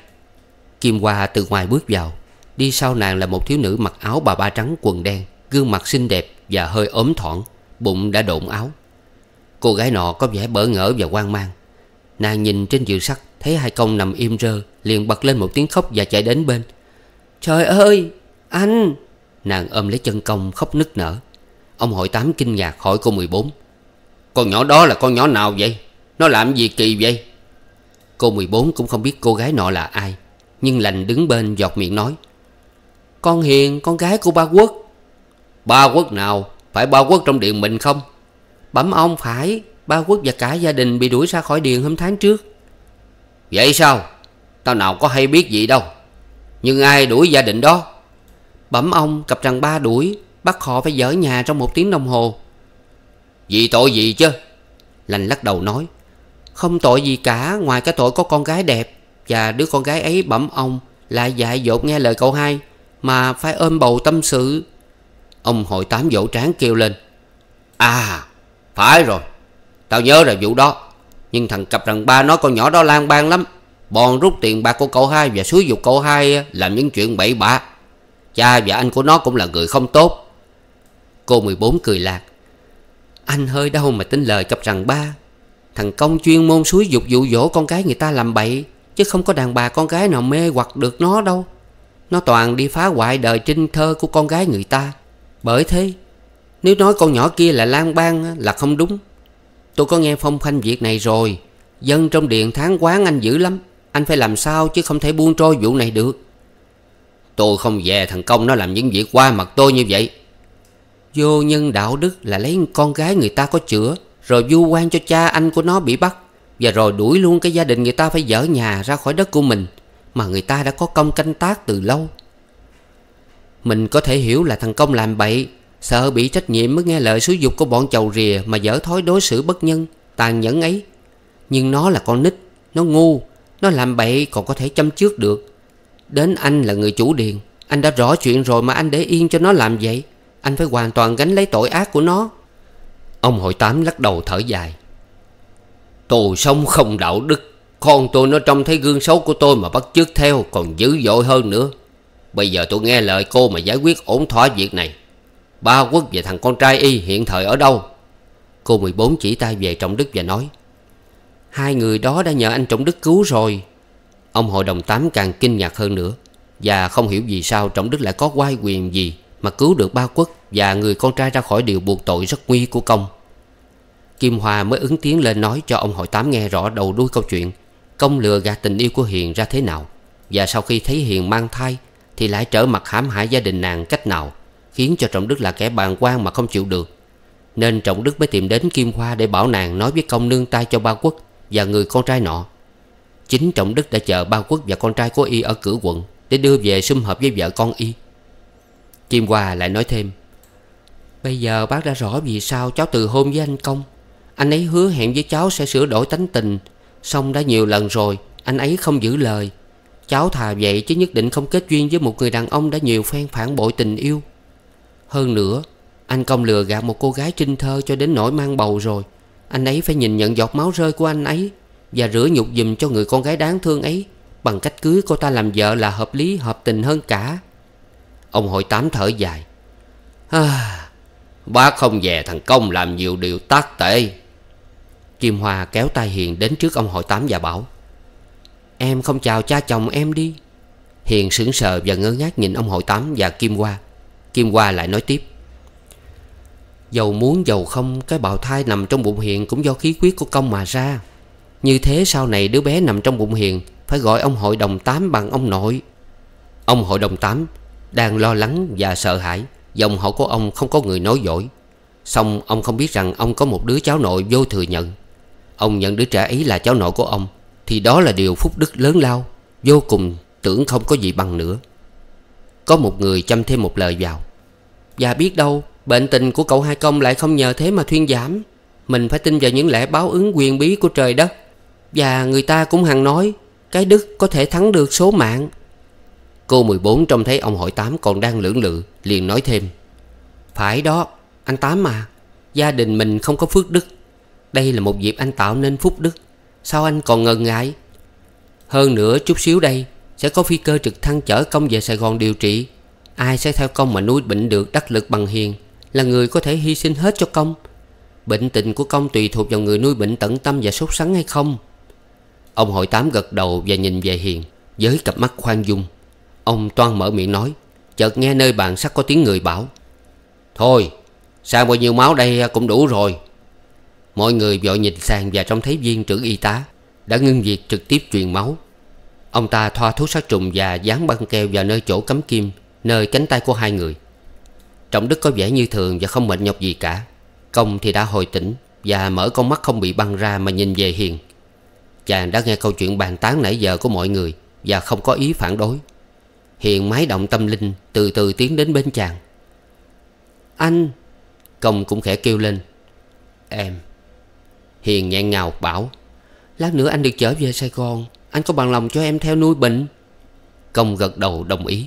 Kim Hoa từ ngoài bước vào Đi sau nàng là một thiếu nữ mặc áo bà ba trắng quần đen Gương mặt xinh đẹp và hơi ốm thọn Bụng đã độn áo Cô gái nọ có vẻ bỡ ngỡ và hoang mang Nàng nhìn trên giường sắt Thấy hai công nằm im rơ Liền bật lên một tiếng khóc và chạy đến bên Trời ơi anh Nàng ôm lấy chân công khóc nức nở Ông hội tám kinh ngạc hỏi cô mười bốn. Con nhỏ đó là con nhỏ nào vậy Nó làm gì kỳ vậy Cô mười bốn cũng không biết cô gái nọ là ai Nhưng lành đứng bên giọt miệng nói Con Hiền con gái của ba Quốc Ba quốc nào? Phải ba quốc trong điện mình không? Bẩm ông phải Ba quốc và cả gia đình bị đuổi ra khỏi điện hôm tháng trước Vậy sao? Tao nào có hay biết gì đâu Nhưng ai đuổi gia đình đó? Bẩm ông cặp rằng ba đuổi Bắt họ phải dở nhà trong một tiếng đồng hồ Vì tội gì chứ? Lành lắc đầu nói Không tội gì cả ngoài cái tội có con gái đẹp Và đứa con gái ấy bẩm ông Lại dại dột nghe lời cậu hai Mà phải ôm bầu tâm sự Ông hội tám vỗ tráng kêu lên À phải rồi Tao nhớ là vụ đó Nhưng thằng cặp rằng ba nó con nhỏ đó lang bang lắm Bọn rút tiền bạc của cậu hai Và xúi dục cậu hai làm những chuyện bậy bạ Cha và anh của nó cũng là người không tốt Cô 14 cười lạc Anh hơi đâu mà tin lời cặp rằng ba Thằng công chuyên môn suối dục dụ dỗ con cái người ta làm bậy Chứ không có đàn bà con gái nào mê hoặc được nó đâu Nó toàn đi phá hoại đời trinh thơ của con gái người ta bởi thế Nếu nói con nhỏ kia là lang bang là không đúng Tôi có nghe phong phanh việc này rồi Dân trong điện tháng quán anh dữ lắm Anh phải làm sao chứ không thể buông trôi vụ này được Tôi không về thằng Công nó làm những việc qua mặt tôi như vậy Vô nhân đạo đức là lấy con gái người ta có chữa Rồi vu quan cho cha anh của nó bị bắt Và rồi đuổi luôn cái gia đình người ta phải dỡ nhà ra khỏi đất của mình Mà người ta đã có công canh tác từ lâu mình có thể hiểu là thằng Công làm bậy Sợ bị trách nhiệm mới nghe lời xúi dục của bọn chầu rìa Mà dở thói đối xử bất nhân Tàn nhẫn ấy Nhưng nó là con nít Nó ngu Nó làm bậy còn có thể chăm trước được Đến anh là người chủ điền Anh đã rõ chuyện rồi mà anh để yên cho nó làm vậy Anh phải hoàn toàn gánh lấy tội ác của nó Ông hội tám lắc đầu thở dài Tù sống không đạo đức Con tôi nó trông thấy gương xấu của tôi mà bắt chước theo Còn dữ dội hơn nữa Bây giờ tôi nghe lời cô mà giải quyết ổn thỏa việc này Ba Quốc và thằng con trai y hiện thời ở đâu Cô 14 chỉ tay về Trọng Đức và nói Hai người đó đã nhờ anh Trọng Đức cứu rồi Ông hội đồng tám càng kinh ngạc hơn nữa Và không hiểu vì sao Trọng Đức lại có quay quyền gì Mà cứu được ba quốc Và người con trai ra khỏi điều buộc tội rất nguy của công Kim Hoa mới ứng tiếng lên nói cho ông hội tám nghe rõ đầu đuôi câu chuyện Công lừa gạt tình yêu của Hiền ra thế nào Và sau khi thấy Hiền mang thai thì lại trở mặt hãm hại gia đình nàng cách nào Khiến cho Trọng Đức là kẻ bàn quan mà không chịu được Nên Trọng Đức mới tìm đến Kim khoa Để bảo nàng nói với công nương tay cho ba quốc Và người con trai nọ Chính Trọng Đức đã chờ ba quốc và con trai của y ở cửa quận Để đưa về xung hợp với vợ con y Kim khoa lại nói thêm Bây giờ bác đã rõ vì sao cháu từ hôn với anh Công Anh ấy hứa hẹn với cháu sẽ sửa đổi tánh tình Xong đã nhiều lần rồi Anh ấy không giữ lời Cháu thà vậy chứ nhất định không kết duyên với một người đàn ông đã nhiều phen phản bội tình yêu Hơn nữa Anh công lừa gạt một cô gái trinh thơ cho đến nỗi mang bầu rồi Anh ấy phải nhìn nhận giọt máu rơi của anh ấy Và rửa nhục dùm cho người con gái đáng thương ấy Bằng cách cưới cô ta làm vợ là hợp lý hợp tình hơn cả Ông hội tám thở dài à, Bác không về thằng Công làm nhiều điều tác tệ Chim Hoa kéo tay Hiền đến trước ông hội tám và bảo Em không chào cha chồng em đi Hiền sững sờ và ngơ ngác nhìn ông hội tám và Kim Hoa Kim Hoa lại nói tiếp Dầu muốn dầu không Cái bào thai nằm trong bụng Hiền Cũng do khí quyết của công mà ra Như thế sau này đứa bé nằm trong bụng Hiền Phải gọi ông hội đồng tám bằng ông nội Ông hội đồng tám Đang lo lắng và sợ hãi Dòng họ của ông không có người nói dỗi Xong ông không biết rằng ông có một đứa cháu nội vô thừa nhận Ông nhận đứa trẻ ấy là cháu nội của ông thì đó là điều phúc đức lớn lao Vô cùng tưởng không có gì bằng nữa Có một người chăm thêm một lời vào Và biết đâu Bệnh tình của cậu Hai Công lại không nhờ thế mà thuyên giảm Mình phải tin vào những lẽ báo ứng quyền bí của trời đất Và người ta cũng hằng nói Cái đức có thể thắng được số mạng Cô mười bốn trông thấy ông hội tám còn đang lưỡng lự Liền nói thêm Phải đó anh Tám mà Gia đình mình không có phước đức Đây là một dịp anh tạo nên phúc đức Sao anh còn ngần ngại Hơn nữa chút xíu đây Sẽ có phi cơ trực thăng chở công về Sài Gòn điều trị Ai sẽ theo công mà nuôi bệnh được đắc lực bằng hiền Là người có thể hy sinh hết cho công Bệnh tình của công tùy thuộc vào người nuôi bệnh tận tâm và sốt sắng hay không Ông hội tám gật đầu và nhìn về hiền Với cặp mắt khoan dung Ông toan mở miệng nói Chợt nghe nơi bàn sắt có tiếng người bảo Thôi sang bao nhiêu máu đây cũng đủ rồi Mọi người vội nhìn sang và trông thấy viên trưởng y tá Đã ngưng việc trực tiếp truyền máu Ông ta thoa thuốc sát trùng và dán băng keo vào nơi chỗ cắm kim Nơi cánh tay của hai người Trọng Đức có vẻ như thường và không mệt nhọc gì cả Công thì đã hồi tỉnh Và mở con mắt không bị băng ra mà nhìn về Hiền Chàng đã nghe câu chuyện bàn tán nãy giờ của mọi người Và không có ý phản đối Hiền máy động tâm linh Từ từ tiến đến bên chàng Anh Công cũng khẽ kêu lên Em Hiền nhẹ ngào bảo Lát nữa anh được trở về Sài Gòn Anh có bằng lòng cho em theo nuôi bệnh Công gật đầu đồng ý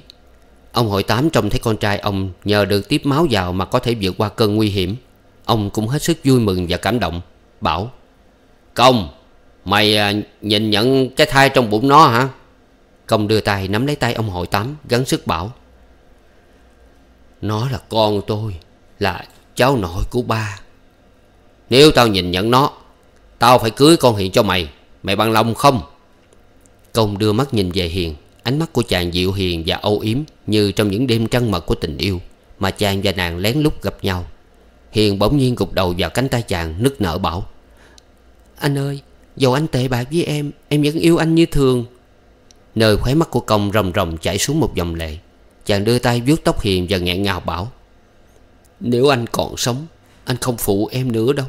Ông hội tám trông thấy con trai ông Nhờ được tiếp máu vào mà có thể vượt qua cơn nguy hiểm Ông cũng hết sức vui mừng và cảm động Bảo Công Mày à, nhìn nhận cái thai trong bụng nó hả Công đưa tay nắm lấy tay ông hội tám Gắn sức bảo Nó là con tôi Là cháu nội của ba Nếu tao nhìn nhận nó Tao phải cưới con Hiền cho mày Mày bằng lòng không Công đưa mắt nhìn về Hiền Ánh mắt của chàng dịu hiền và âu yếm Như trong những đêm trăng mật của tình yêu Mà chàng và nàng lén lút gặp nhau Hiền bỗng nhiên gục đầu vào cánh tay chàng nức nở bảo Anh ơi Dầu anh tệ bạc với em Em vẫn yêu anh như thường Nơi khóe mắt của công rồng rồng chảy xuống một dòng lệ Chàng đưa tay vuốt tóc Hiền và nghẹn ngào bảo Nếu anh còn sống Anh không phụ em nữa đâu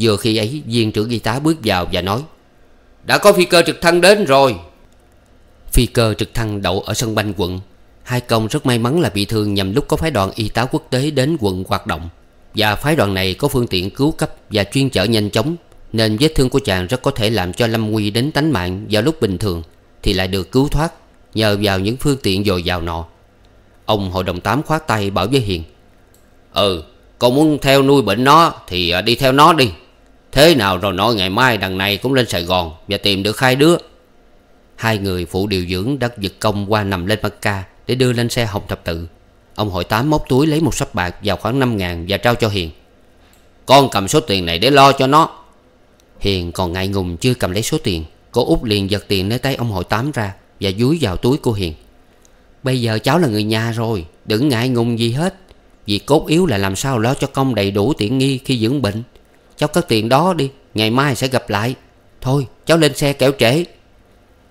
Vừa khi ấy viên trưởng y tá bước vào và nói Đã có phi cơ trực thăng đến rồi Phi cơ trực thăng đậu ở sân banh quận Hai công rất may mắn là bị thương nhằm lúc có phái đoàn y tá quốc tế đến quận hoạt động Và phái đoàn này có phương tiện cứu cấp và chuyên chở nhanh chóng Nên vết thương của chàng rất có thể làm cho Lâm Nguy đến tánh mạng vào lúc bình thường Thì lại được cứu thoát nhờ vào những phương tiện dồi dào nọ Ông hội đồng tám khoát tay bảo với Hiền Ừ, con muốn theo nuôi bệnh nó thì à, đi theo nó đi Thế nào rồi nói ngày mai đằng này cũng lên Sài Gòn Và tìm được hai đứa Hai người phụ điều dưỡng đã giật công qua nằm lên mặt ca Để đưa lên xe Hồng Thập Tự Ông hội tám móc túi lấy một sắp bạc vào khoảng 5 ngàn và trao cho Hiền Con cầm số tiền này để lo cho nó Hiền còn ngại ngùng chưa cầm lấy số tiền Cô út liền giật tiền nơi tay ông hội tám ra Và dúi vào túi của Hiền Bây giờ cháu là người nhà rồi Đừng ngại ngùng gì hết Vì cốt yếu là làm sao lo cho công đầy đủ tiện nghi khi dưỡng bệnh Cháu cất tiền đó đi Ngày mai sẽ gặp lại Thôi cháu lên xe kẻo trễ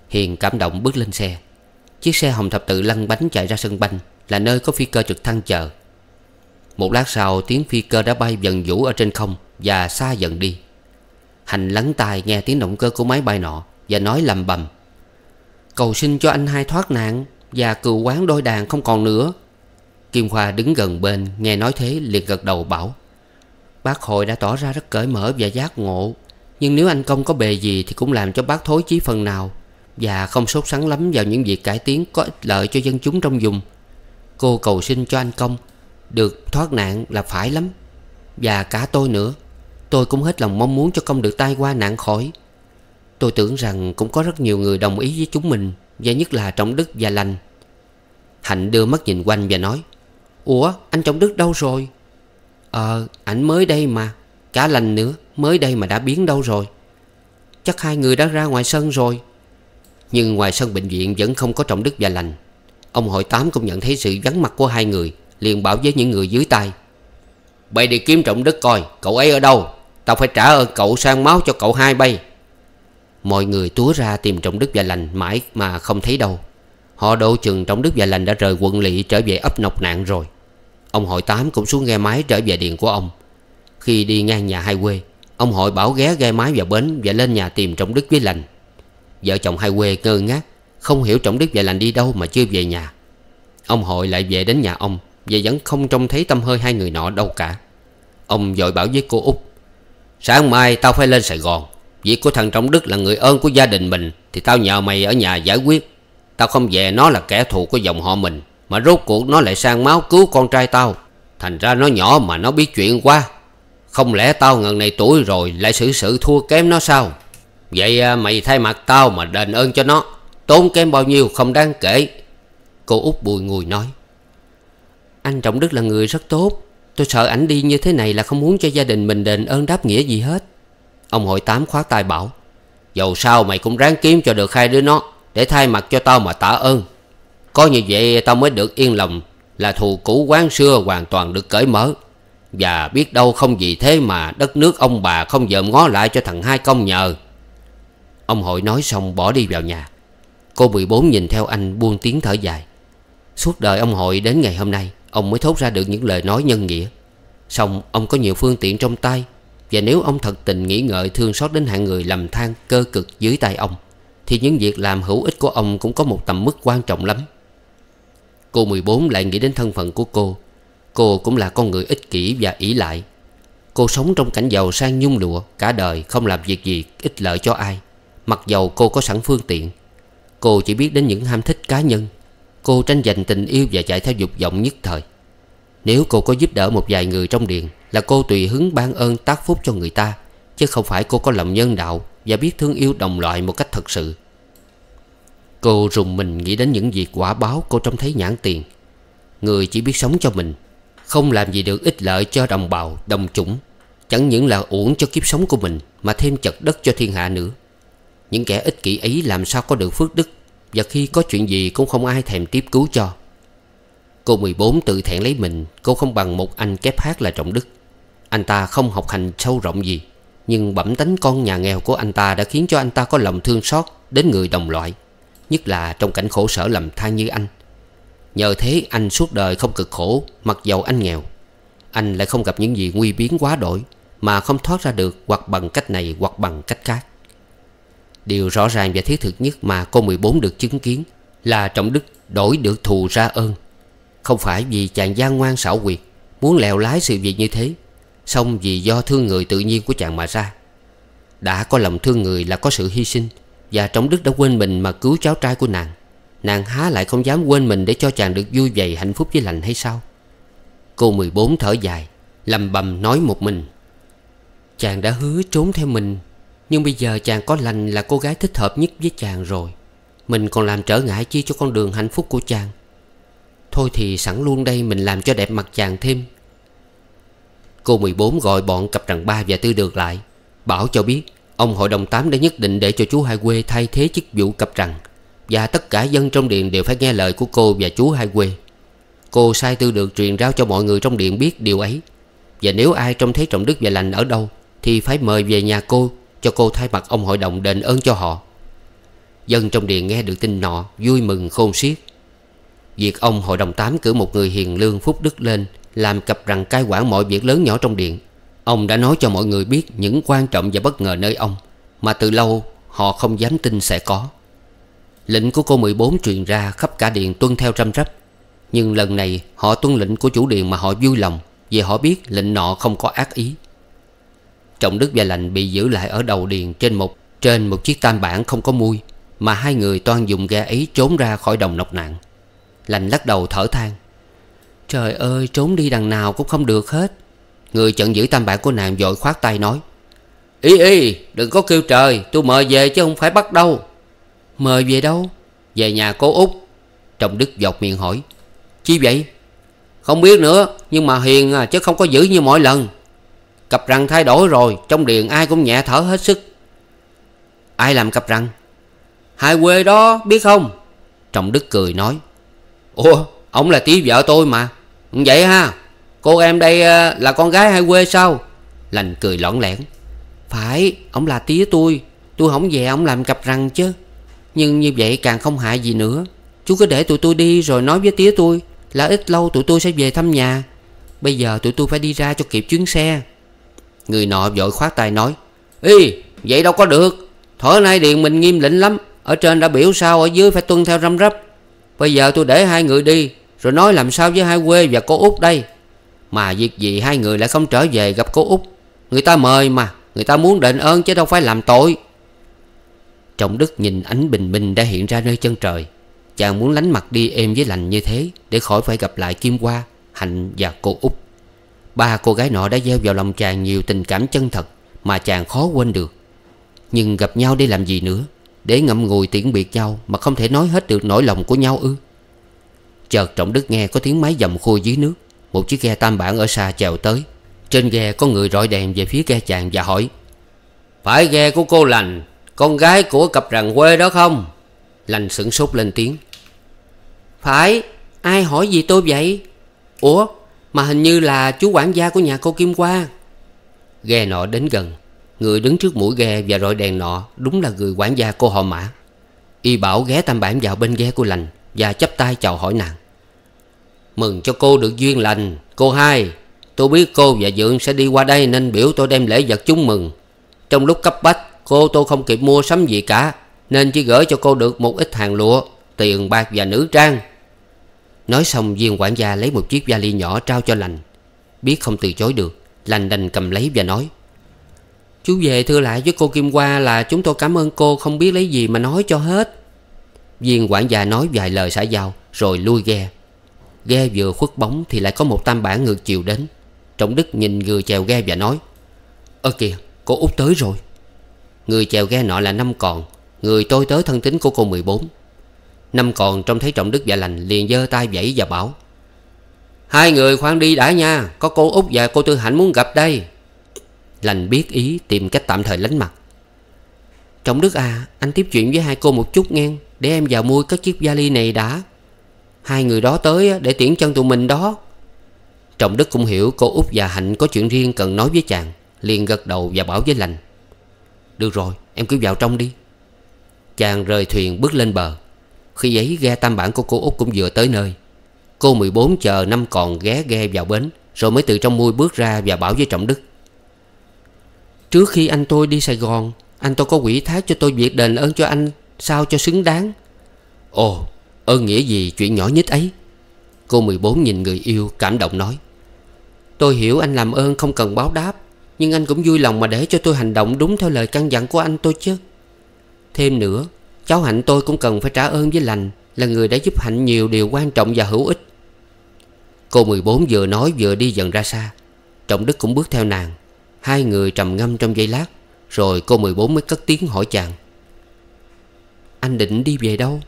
Hiền cảm động bước lên xe Chiếc xe hồng thập tự lăn bánh chạy ra sân banh Là nơi có phi cơ trực thăng chờ Một lát sau tiếng phi cơ đã bay dần vũ ở trên không Và xa dần đi Hành lắng tai nghe tiếng động cơ của máy bay nọ Và nói lầm bầm Cầu xin cho anh hai thoát nạn Và cựu quán đôi đàn không còn nữa Kim Khoa đứng gần bên Nghe nói thế liền gật đầu bảo Bác hội đã tỏ ra rất cởi mở và giác ngộ Nhưng nếu anh Công có bề gì Thì cũng làm cho bác thối chí phần nào Và không sốt sắng lắm vào những việc cải tiến Có ích lợi cho dân chúng trong vùng Cô cầu xin cho anh Công Được thoát nạn là phải lắm Và cả tôi nữa Tôi cũng hết lòng mong muốn cho Công được tai qua nạn khỏi Tôi tưởng rằng cũng có rất nhiều người đồng ý với chúng mình Và nhất là Trọng Đức và Lành Hạnh đưa mắt nhìn quanh và nói Ủa anh Trọng Đức đâu rồi Ờ ảnh mới đây mà Cả lành nữa mới đây mà đã biến đâu rồi Chắc hai người đã ra ngoài sân rồi Nhưng ngoài sân bệnh viện vẫn không có Trọng Đức và Lành Ông hội tám cũng nhận thấy sự vắng mặt của hai người Liền bảo với những người dưới tay Bay đi kiếm Trọng Đức coi Cậu ấy ở đâu Tao phải trả ơn cậu sang máu cho cậu hai bay Mọi người túa ra tìm Trọng Đức và Lành Mãi mà không thấy đâu Họ đâu chừng Trọng Đức và Lành đã rời quận lỵ trở về ấp nọc nạn rồi Ông hội tám cũng xuống ghe máy trở về điện của ông Khi đi ngang nhà hai quê Ông hội bảo ghé ghe máy vào bến Và lên nhà tìm Trọng Đức với Lành Vợ chồng hai quê ngơ ngác Không hiểu Trọng Đức và Lành đi đâu mà chưa về nhà Ông hội lại về đến nhà ông Và vẫn không trông thấy tâm hơi hai người nọ đâu cả Ông dội bảo với cô út Sáng mai tao phải lên Sài Gòn Việc của thằng Trọng Đức là người ơn của gia đình mình Thì tao nhờ mày ở nhà giải quyết Tao không về nó là kẻ thù của dòng họ mình mà rốt cuộc nó lại sang máu cứu con trai tao Thành ra nó nhỏ mà nó biết chuyện quá Không lẽ tao ngần này tuổi rồi Lại xử sự thua kém nó sao Vậy à, mày thay mặt tao mà đền ơn cho nó Tốn kém bao nhiêu không đáng kể Cô út bùi ngùi nói Anh Trọng Đức là người rất tốt Tôi sợ ảnh đi như thế này là không muốn cho gia đình mình đền ơn đáp nghĩa gì hết Ông hội tám khóa tay bảo Dầu sao mày cũng ráng kiếm cho được hai đứa nó Để thay mặt cho tao mà tạ ơn có như vậy tao mới được yên lòng Là thù cũ quán xưa hoàn toàn được cởi mở Và biết đâu không vì thế mà Đất nước ông bà không dòm ngó lại cho thằng hai công nhờ Ông hội nói xong bỏ đi vào nhà Cô 14 nhìn theo anh buông tiếng thở dài Suốt đời ông hội đến ngày hôm nay Ông mới thốt ra được những lời nói nhân nghĩa Xong ông có nhiều phương tiện trong tay Và nếu ông thật tình nghĩ ngợi thương xót đến hạng người làm than cơ cực dưới tay ông Thì những việc làm hữu ích của ông cũng có một tầm mức quan trọng lắm Cô 14 lại nghĩ đến thân phận của cô Cô cũng là con người ích kỷ và ỷ lại Cô sống trong cảnh giàu sang nhung lụa Cả đời không làm việc gì ích lợi cho ai Mặc dầu cô có sẵn phương tiện Cô chỉ biết đến những ham thích cá nhân Cô tranh giành tình yêu và chạy theo dục vọng nhất thời Nếu cô có giúp đỡ một vài người trong điền Là cô tùy hứng ban ơn tác phúc cho người ta Chứ không phải cô có lòng nhân đạo Và biết thương yêu đồng loại một cách thật sự Cô rùng mình nghĩ đến những việc quả báo cô trông thấy nhãn tiền Người chỉ biết sống cho mình Không làm gì được ích lợi cho đồng bào, đồng chủng Chẳng những là uổng cho kiếp sống của mình Mà thêm chật đất cho thiên hạ nữa Những kẻ ích kỷ ấy làm sao có được phước đức Và khi có chuyện gì cũng không ai thèm tiếp cứu cho Cô 14 tự thẹn lấy mình Cô không bằng một anh kép hát là Trọng Đức Anh ta không học hành sâu rộng gì Nhưng bẩm tánh con nhà nghèo của anh ta Đã khiến cho anh ta có lòng thương xót Đến người đồng loại Nhất là trong cảnh khổ sở lầm than như anh Nhờ thế anh suốt đời không cực khổ Mặc dầu anh nghèo Anh lại không gặp những gì nguy biến quá đổi Mà không thoát ra được hoặc bằng cách này hoặc bằng cách khác Điều rõ ràng và thiết thực nhất mà cô 14 được chứng kiến Là Trọng Đức đổi được thù ra ơn Không phải vì chàng gian ngoan xảo quyệt Muốn lèo lái sự việc như thế Xong vì do thương người tự nhiên của chàng mà ra Đã có lòng thương người là có sự hy sinh và trong Đức đã quên mình mà cứu cháu trai của nàng Nàng há lại không dám quên mình để cho chàng được vui vẻ hạnh phúc với lành hay sao Cô 14 thở dài Lầm bầm nói một mình Chàng đã hứa trốn theo mình Nhưng bây giờ chàng có lành là cô gái thích hợp nhất với chàng rồi Mình còn làm trở ngại chi cho con đường hạnh phúc của chàng Thôi thì sẵn luôn đây mình làm cho đẹp mặt chàng thêm Cô 14 gọi bọn cặp rằng ba và tư được lại Bảo cho biết Ông hội đồng tám đã nhất định để cho chú Hai Quê thay thế chức vụ cập rằng Và tất cả dân trong điện đều phải nghe lời của cô và chú Hai Quê Cô sai tư được truyền rao cho mọi người trong điện biết điều ấy Và nếu ai trông thấy Trọng Đức và Lành ở đâu Thì phải mời về nhà cô Cho cô thay mặt ông hội đồng đền ơn cho họ Dân trong điện nghe được tin nọ Vui mừng khôn xiết Việc ông hội đồng tám cử một người hiền lương phúc đức lên Làm cập rằng cai quản mọi việc lớn nhỏ trong điện Ông đã nói cho mọi người biết những quan trọng và bất ngờ nơi ông Mà từ lâu họ không dám tin sẽ có Lệnh của cô 14 truyền ra khắp cả điện tuân theo răm rắp Nhưng lần này họ tuân lệnh của chủ điện mà họ vui lòng Vì họ biết lệnh nọ không có ác ý Trọng Đức và Lành bị giữ lại ở đầu điện trên một trên một chiếc tam bản không có mui Mà hai người toan dùng ghe ấy trốn ra khỏi đồng nọc nạn Lành lắc đầu thở than Trời ơi trốn đi đằng nào cũng không được hết Người trận giữ tam bản của nàng vội khoát tay nói Ý ý đừng có kêu trời Tôi mời về chứ không phải bắt đâu Mời về đâu Về nhà cô út Trọng Đức dọc miệng hỏi Chi vậy Không biết nữa Nhưng mà hiền à, chứ không có giữ như mọi lần Cặp răng thay đổi rồi Trong điện ai cũng nhẹ thở hết sức Ai làm cặp răng Hai quê đó biết không Trọng Đức cười nói Ủa ông là tí vợ tôi mà Vậy ha Cô em đây ờ, là con gái hai quê sao Lành cười lõn lẻn Phải ông là tía tôi Tôi không về ông làm cặp răng chứ Nhưng như vậy càng không hại gì nữa Chú cứ để tụi tôi đi rồi nói với tía tôi Là ít lâu tụi tôi sẽ về thăm nhà Bây giờ tụi tôi phải đi ra cho kịp chuyến xe Người nọ vội khoát tay nói Ý vậy đâu có được Thở nay điện mình nghiêm lĩnh lắm Ở trên đã biểu sao ở dưới phải tuân theo răm rắp Bây giờ tôi để hai người đi Rồi nói làm sao với hai quê và cô út đây mà việc gì hai người lại không trở về gặp cô út Người ta mời mà Người ta muốn đền ơn chứ đâu phải làm tội Trọng Đức nhìn ánh bình minh đã hiện ra nơi chân trời Chàng muốn lánh mặt đi êm với lành như thế Để khỏi phải gặp lại Kim Hoa Hạnh và cô út Ba cô gái nọ đã gieo vào lòng chàng nhiều tình cảm chân thật Mà chàng khó quên được Nhưng gặp nhau để làm gì nữa Để ngậm ngùi tiễn biệt nhau Mà không thể nói hết được nỗi lòng của nhau ư Chợt Trọng Đức nghe có tiếng máy dầm khô dưới nước một chiếc ghe tam bản ở xa chèo tới Trên ghe có người rọi đèn về phía ghe chàng và hỏi Phải ghe của cô lành Con gái của cặp rằng quê đó không Lành sửng sốt lên tiếng Phải Ai hỏi gì tôi vậy Ủa mà hình như là chú quản gia của nhà cô Kim Qua Ghe nọ đến gần Người đứng trước mũi ghe và rọi đèn nọ Đúng là người quản gia cô họ mã Y bảo ghé tam bản vào bên ghe của lành Và chắp tay chào hỏi nàng Mừng cho cô được duyên lành Cô hai Tôi biết cô và Dượng sẽ đi qua đây Nên biểu tôi đem lễ vật chúc mừng Trong lúc cấp bách Cô tôi không kịp mua sắm gì cả Nên chỉ gửi cho cô được một ít hàng lụa Tiền bạc và nữ trang Nói xong viên quản gia lấy một chiếc vali nhỏ trao cho lành Biết không từ chối được Lành đành cầm lấy và nói Chú về thưa lại với cô Kim Hoa là chúng tôi cảm ơn cô không biết lấy gì mà nói cho hết Viên quản gia nói vài lời xã giao rồi lui ghe Ghe vừa khuất bóng Thì lại có một tam bản ngược chiều đến Trọng Đức nhìn người chèo ghe và nói Ơ kìa cô út tới rồi Người chèo ghe nọ là năm còn Người tôi tới thân tính của cô 14 Năm còn trông thấy Trọng Đức và Lành Liền giơ tay vẫy và bảo Hai người khoan đi đã nha Có cô út và cô Tư Hạnh muốn gặp đây Lành biết ý tìm cách tạm thời lánh mặt Trọng Đức à Anh tiếp chuyện với hai cô một chút nghe Để em vào mua các chiếc vali này đã Hai người đó tới để tiễn chân tụi mình đó Trọng Đức cũng hiểu cô út và Hạnh có chuyện riêng cần nói với chàng Liền gật đầu và bảo với lành Được rồi em cứ vào trong đi Chàng rời thuyền bước lên bờ Khi ấy ghe tam bản của cô út cũng vừa tới nơi Cô 14 chờ năm còn ghé ghe vào bến Rồi mới từ trong mui bước ra và bảo với Trọng Đức Trước khi anh tôi đi Sài Gòn Anh tôi có quỷ thác cho tôi việc đền ơn cho anh Sao cho xứng đáng Ồ Ơn nghĩa gì chuyện nhỏ nhất ấy Cô 14 nhìn người yêu cảm động nói Tôi hiểu anh làm ơn không cần báo đáp Nhưng anh cũng vui lòng mà để cho tôi hành động đúng theo lời căn dặn của anh tôi chứ Thêm nữa Cháu Hạnh tôi cũng cần phải trả ơn với lành Là người đã giúp Hạnh nhiều điều quan trọng và hữu ích Cô 14 vừa nói vừa đi dần ra xa Trọng Đức cũng bước theo nàng Hai người trầm ngâm trong giây lát Rồi cô 14 mới cất tiếng hỏi chàng Anh định đi về đâu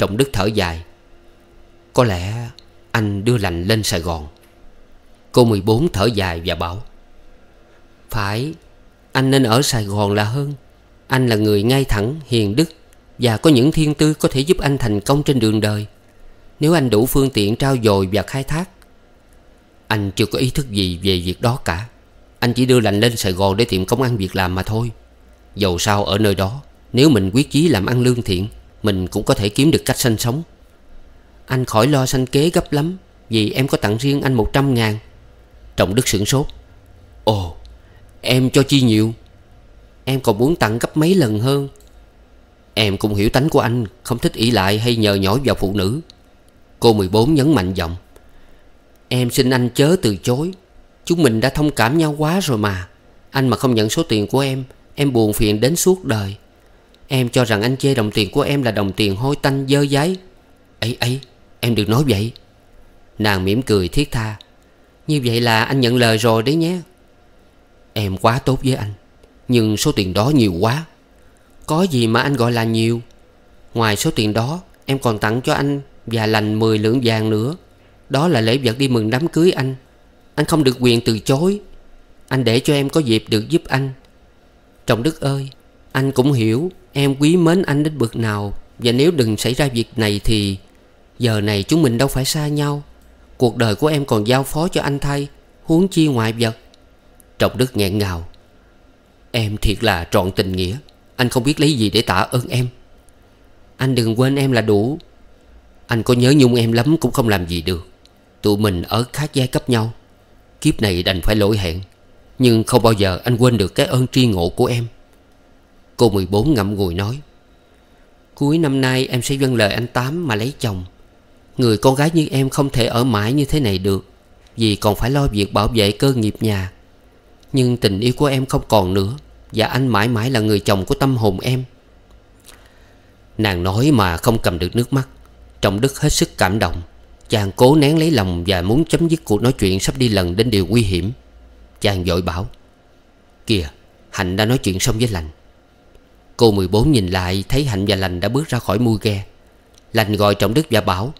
Trọng Đức thở dài Có lẽ anh đưa lành lên Sài Gòn Cô 14 thở dài và bảo Phải Anh nên ở Sài Gòn là hơn Anh là người ngay thẳng, hiền đức Và có những thiên tư có thể giúp anh thành công trên đường đời Nếu anh đủ phương tiện trao dồi và khai thác Anh chưa có ý thức gì về việc đó cả Anh chỉ đưa lành lên Sài Gòn để tìm công ăn việc làm mà thôi Dầu sao ở nơi đó Nếu mình quyết chí làm ăn lương thiện mình cũng có thể kiếm được cách sanh sống Anh khỏi lo sanh kế gấp lắm Vì em có tặng riêng anh một trăm ngàn Trọng Đức sửng sốt Ồ em cho chi nhiều Em còn muốn tặng gấp mấy lần hơn Em cũng hiểu tánh của anh Không thích ỷ lại hay nhờ nhỏ vào phụ nữ Cô mười bốn nhấn mạnh giọng Em xin anh chớ từ chối Chúng mình đã thông cảm nhau quá rồi mà Anh mà không nhận số tiền của em Em buồn phiền đến suốt đời Em cho rằng anh chê đồng tiền của em là đồng tiền hôi tanh dơ giấy ấy ấy em đừng nói vậy Nàng mỉm cười thiết tha Như vậy là anh nhận lời rồi đấy nhé Em quá tốt với anh Nhưng số tiền đó nhiều quá Có gì mà anh gọi là nhiều Ngoài số tiền đó Em còn tặng cho anh Và lành 10 lượng vàng nữa Đó là lễ vật đi mừng đám cưới anh Anh không được quyền từ chối Anh để cho em có dịp được giúp anh Trọng Đức ơi Anh cũng hiểu Em quý mến anh đến bực nào Và nếu đừng xảy ra việc này thì Giờ này chúng mình đâu phải xa nhau Cuộc đời của em còn giao phó cho anh thay Huống chi ngoại vật Trọng Đức nghẹn ngào Em thiệt là trọn tình nghĩa Anh không biết lấy gì để tạ ơn em Anh đừng quên em là đủ Anh có nhớ nhung em lắm cũng không làm gì được Tụi mình ở khác giai cấp nhau Kiếp này đành phải lỗi hẹn Nhưng không bao giờ anh quên được cái ơn tri ngộ của em Cô 14 ngậm ngùi nói Cuối năm nay em sẽ dâng lời anh Tám mà lấy chồng Người con gái như em không thể ở mãi như thế này được Vì còn phải lo việc bảo vệ cơ nghiệp nhà Nhưng tình yêu của em không còn nữa Và anh mãi mãi là người chồng của tâm hồn em Nàng nói mà không cầm được nước mắt Trọng Đức hết sức cảm động Chàng cố nén lấy lòng và muốn chấm dứt cuộc nói chuyện sắp đi lần đến điều nguy hiểm Chàng dội bảo Kìa Hạnh đã nói chuyện xong với Lành Cô 14 nhìn lại thấy Hạnh và Lành đã bước ra khỏi mui ghe Lành gọi Trọng Đức và bảo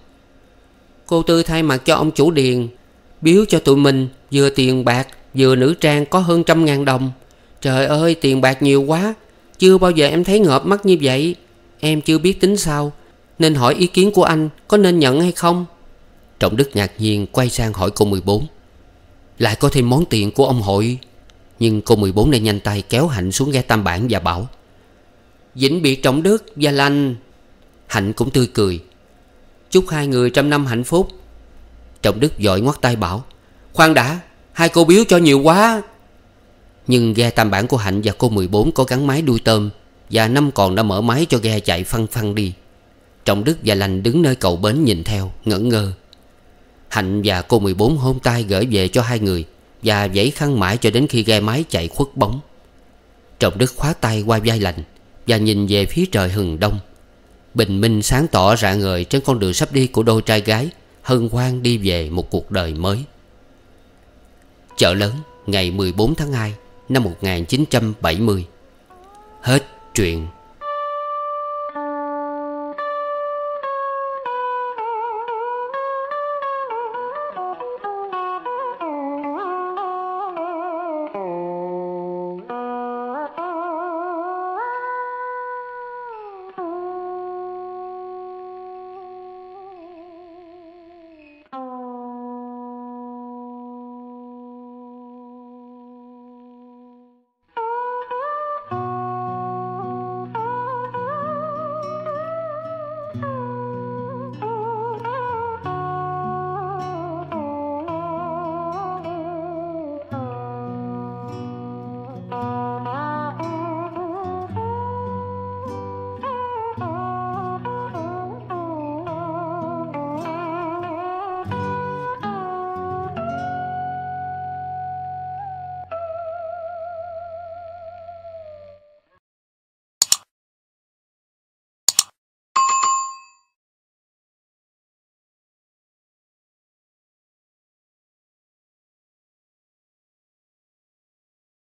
Cô Tư thay mặt cho ông chủ điền Biếu cho tụi mình Vừa tiền bạc vừa nữ trang có hơn trăm ngàn đồng Trời ơi tiền bạc nhiều quá Chưa bao giờ em thấy ngợp mắt như vậy Em chưa biết tính sao Nên hỏi ý kiến của anh Có nên nhận hay không Trọng Đức ngạc nhiên quay sang hỏi cô 14 Lại có thêm món tiền của ông hội Nhưng cô 14 này nhanh tay kéo Hạnh xuống ghe tam bản và bảo Vĩnh biệt trọng đức và lành Hạnh cũng tươi cười Chúc hai người trăm năm hạnh phúc Trọng đức vội ngoắt tay bảo Khoan đã Hai cô biếu cho nhiều quá Nhưng ghe tam bản của Hạnh và cô 14 có gắn máy đuôi tôm Và năm còn đã mở máy cho ghe chạy phăng phăng đi Trọng Đức và Lành đứng nơi cầu bến nhìn theo Ngẩn ngơ Hạnh và cô 14 hôn tay gửi về cho hai người Và dãy khăn mãi cho đến khi ghe máy chạy khuất bóng Trọng Đức khóa tay qua vai Lành và nhìn về phía trời hừng đông Bình minh sáng tỏ rạng ngời Trên con đường sắp đi của đôi trai gái Hân hoan đi về một cuộc đời mới Chợ lớn ngày 14 tháng 2 năm 1970 Hết truyện